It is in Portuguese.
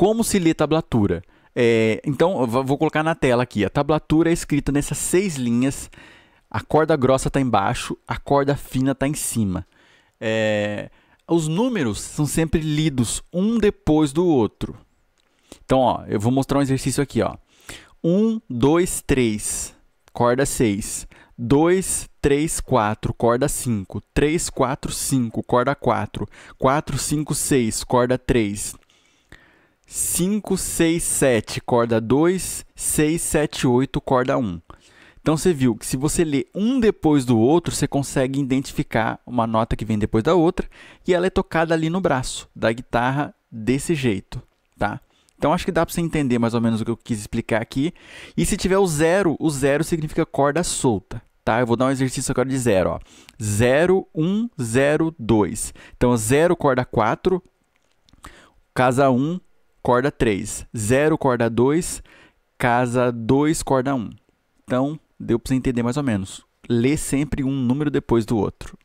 Como se lê tablatura? É, então, vou colocar na tela aqui. A tablatura é escrita nessas seis linhas. A corda grossa está embaixo, a corda fina está em cima. É, os números são sempre lidos um depois do outro. Então, ó, eu vou mostrar um exercício aqui. 1, 2, 3, corda 6. 2, 3, 4, corda 5. 3, 4, 5, corda 4. 4, 5, 6, corda 3. 5, 6, 7, corda 2, 6, 7, 8, corda 1. Então você viu que se você lê um depois do outro, você consegue identificar uma nota que vem depois da outra e ela é tocada ali no braço da guitarra desse jeito, tá? Então acho que dá para você entender mais ou menos o que eu quis explicar aqui. E se tiver o zero, o zero significa corda solta, tá? Eu vou dar um exercício agora de zero, ó. 0, 1, 0, 2. Então 0 corda 4, casa 1, corda 3, 0, corda 2, casa 2, corda 1. Então, deu para você entender mais ou menos. Lê sempre um número depois do outro.